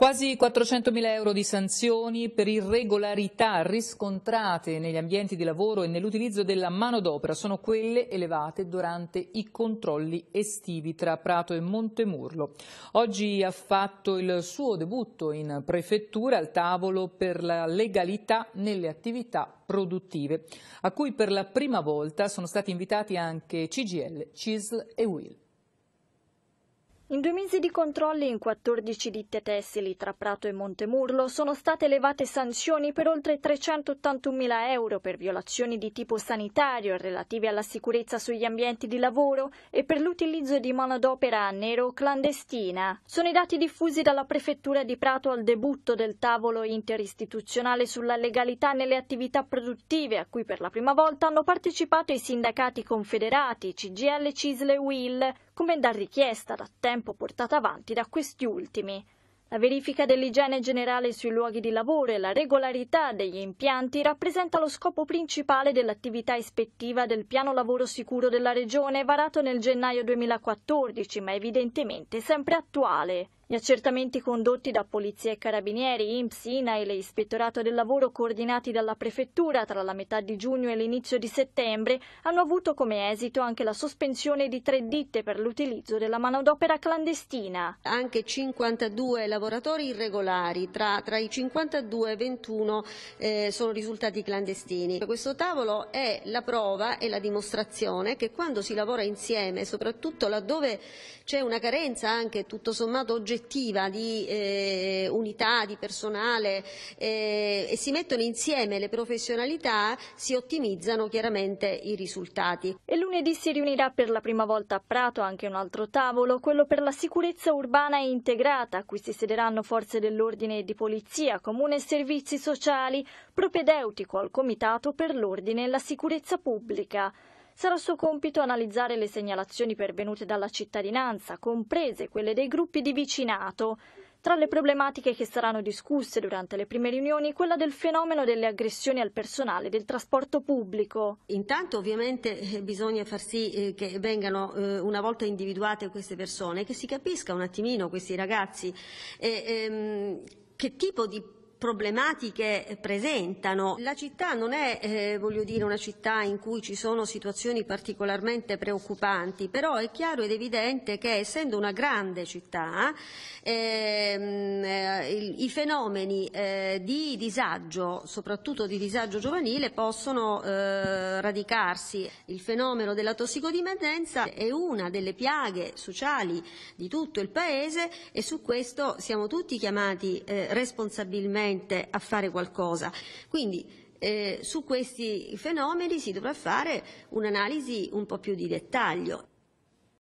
Quasi 400.000 euro di sanzioni per irregolarità riscontrate negli ambienti di lavoro e nell'utilizzo della manodopera sono quelle elevate durante i controlli estivi tra Prato e Montemurlo. Oggi ha fatto il suo debutto in prefettura al tavolo per la legalità nelle attività produttive, a cui per la prima volta sono stati invitati anche CGL, CISL e WIL. In due mesi di controlli in 14 ditte tessili tra Prato e Montemurlo sono state elevate sanzioni per oltre 381.000 euro per violazioni di tipo sanitario relative alla sicurezza sugli ambienti di lavoro e per l'utilizzo di manodopera nero clandestina. Sono i dati diffusi dalla Prefettura di Prato al debutto del tavolo interistituzionale sulla legalità nelle attività produttive a cui per la prima volta hanno partecipato i sindacati confederati CGL, Cisle e WIL come da richiesta da tempo portata avanti da questi ultimi. La verifica dell'igiene generale sui luoghi di lavoro e la regolarità degli impianti rappresenta lo scopo principale dell'attività ispettiva del piano lavoro sicuro della Regione varato nel gennaio 2014, ma evidentemente sempre attuale. Gli accertamenti condotti da Polizia e Carabinieri, IMPS, INAIL e Ispettorato del Lavoro coordinati dalla Prefettura tra la metà di giugno e l'inizio di settembre hanno avuto come esito anche la sospensione di tre ditte per l'utilizzo della manodopera clandestina. Anche 52 lavoratori irregolari, tra, tra i 52 e 21 eh, sono risultati clandestini. Questo tavolo è la prova e la dimostrazione che quando si lavora insieme, soprattutto laddove c'è una carenza anche tutto sommato oggettiva, collettiva di eh, unità, di personale eh, e si mettono insieme le professionalità, si ottimizzano chiaramente i risultati. E lunedì si riunirà per la prima volta a Prato anche un altro tavolo, quello per la sicurezza urbana e integrata, a cui si siederanno forze dell'ordine e di polizia, comune e servizi sociali, propedeutico al Comitato per l'ordine e la sicurezza pubblica. Sarà suo compito analizzare le segnalazioni pervenute dalla cittadinanza, comprese quelle dei gruppi di vicinato. Tra le problematiche che saranno discusse durante le prime riunioni, quella del fenomeno delle aggressioni al personale del trasporto pubblico. Intanto ovviamente eh, bisogna far sì eh, che vengano eh, una volta individuate queste persone, che si capisca un attimino questi ragazzi e, ehm, che tipo di problematiche presentano. La città non è, eh, voglio dire, una città in cui ci sono situazioni particolarmente preoccupanti, però è chiaro ed evidente che essendo una grande città, ehm, eh, i, fenomeni eh, di disagio, soprattutto di disagio giovanile, possono eh, radicarsi. Il fenomeno della tossicodipendenza è una delle piaghe sociali di tutto il Paese e su questo siamo tutti chiamati eh, responsabilmente urgente a fare qualcosa. Quindi eh, su questi fenomeni si dovrà fare un'analisi un po' più di dettaglio.